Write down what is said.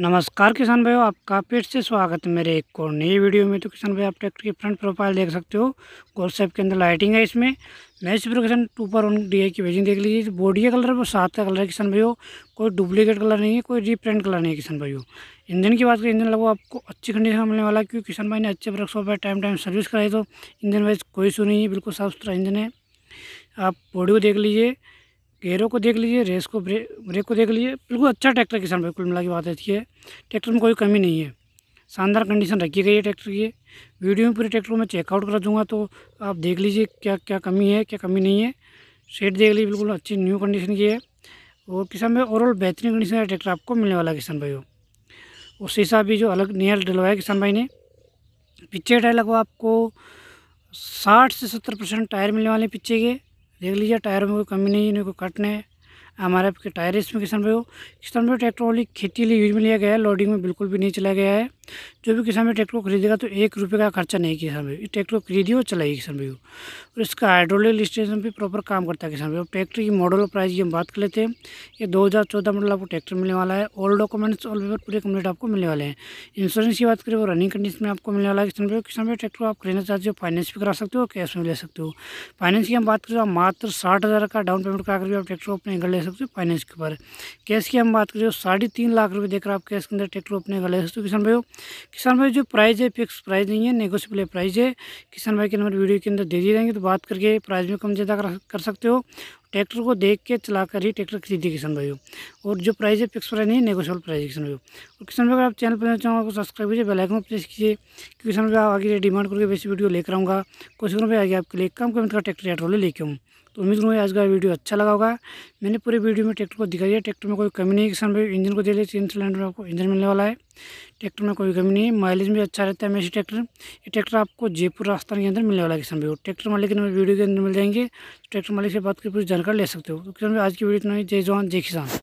नमस्कार किसान भाइयों आपका फिर से स्वागत है मेरे एक और नई वीडियो में तो किसान भाई आप ट्रैक्टर की फ्रंट प्रोफाइल देख सकते हो गोल सेप के अंदर लाइटिंग है इसमें मैच प्रोकेशन टू पर वन डी की वेजिंग देख लीजिए बॉडी का कलर वो साथ का कलर है किसान भाइयों कोई डुप्लीकेट कलर नहीं है कोई रिप्रिंट कलर नहीं है किसान भाइयों इंजन की बात करें इंजन लगभग आपको अच्छी कंडीशन में मिलने वाला है क्योंकि किसान भाई ने अच्छे वर्कशॉप पर टाइम टाइम सर्विस कराई तो इंजन वाइज कोई इशू नहीं है बिल्कुल साफ सुथरा इंजन है आप बॉडी को देख लीजिए गेरों को देख लीजिए रेस को ब्रेक ब्रेक को देख लीजिए बिल्कुल अच्छा ट्रैक्टर किसान भाई कुल मिला की बात अच्छी है ट्रैक्टर में कोई कमी नहीं है शानदार कंडीशन रखी गई है ट्रैक्टर की वीडियो में पूरे ट्रैक्टर को मैं चेकआउट करा दूंगा तो आप देख लीजिए क्या क्या कमी है क्या कमी नहीं है सेट देख लीजिए बिल्कुल अच्छी न्यू कंडीशन की है और किसान भाई ओवरऑल बेहतरीन कंडीशन का ट्रैक्टर आपको मिलने वाला किसान भाई हो उस हिसाब भी जो अलग नया डलवाया किसान भाई ने पिक्चर टायर लगवा आपको साठ से सत्तर परसेंट टायर मिलने वाले हैं के देख लीजिए टायर में कोई कमी नहीं है कट नहीं कटने हमारे आपके टायर इसमें किसान भाई हो किसान भाई ट्रैक्टर वाली खेती लिए यूज में लिया गया है लोडिंग में बिल्कुल भी नहीं चला गया है जो भी किसान भाई ट्रैक्टर को खरीदेगा तो एक रुपये का खर्चा नहीं किसान भाई ट्रैक्टर को खरीदिए और चलाइए किसान भाई और इसका हाइड्रोलिक स्टेशन भी प्रॉपर काम करता है किसान भाई ट्रैक्टर की मॉडल प्राइस की हम बात कर लेते हैं ये दो मॉडल आपको ट्रैक्टर मिलने वाला है ऑल डॉक्यूमेंट्स ऑल पेपर पूरे कम्प्लीट आपको मिलने वाले हैं इंश्योरेंस की बात करें वो रनिंग कंडीशन में आपको मिलने वाला है किसान भाई किसान भाई ट्रैक्टर आप खरीदना चाहते हो फाइनेंस भी करा सकते हो कैश में ले सकते हो फाइनेंस की हम बात करें तो आप मात्र साठ हज़ार का डाउन पेमेंट कराकर भी आप ट्रैक्टर अपने घर ले सकते हो फाइनेंस के ऊपर कैश की हम बात करें तो साढ़े तीन लाख रुपये देकर आप कैश के अंदर ट्रैक्टर अपने घर ले सकते हो किसान भाई किसान भाई जो प्राइस है फिक्स प्राइस नहीं है नेगोशियबल प्राइस है किसान भाई के नंबर वीडियो के अंदर दे दिए जाएंगे तो बात करके प्राइस में कम ज़्यादा कर सकते हो ट्रैक्टर को देख के चला कर ही ट्रैक्टर खरीदिए किसान भाई और जो प्राइस है फिक्स प्राइस नहीं नेगोशियल प्राइस किसान भाई और किसान भाई अगर आप चैनल पर चाहो सब्सक्राइब कीजिए बेलाइकन प्रेस कीजिए क्योंकि किसान भाई आप आगे डिमांड करके वैसी वीडियो लेकर आऊँगा कोशिश करूँगा आगे आपके लिए कम कमेंट का ट्रैक्टर या ट्रोले लेके आऊँ तो उम्मीद करूँगा आज का वीडियो अच्छा लगा होगा मैंने पूरे वीडियो में ट्रैक्टर को दिखा दिया ट्रैक्टर में कोई कमी नहीं किसान भाई इंजन को दे ले तीन सिलेंडर में आपको इंजन मिलने वाला है ट्रैक्टर में कोई कमी नहीं है माइलेज भी अच्छा रहता है मेरे ट्रैक्टर ये ट्रैक्टर आपको जयपुर राजस्थान के अंदर मिलने वाला है किसान भाई ट्रैक्टर मालिक के वीडियो के अंदर मिल जाएंगे ट्रैक्टर मालिक से बात कर कुछ जानकारी ले सकते हो तो किसान आज की वीडियो इतना ही जय जवान जय किसान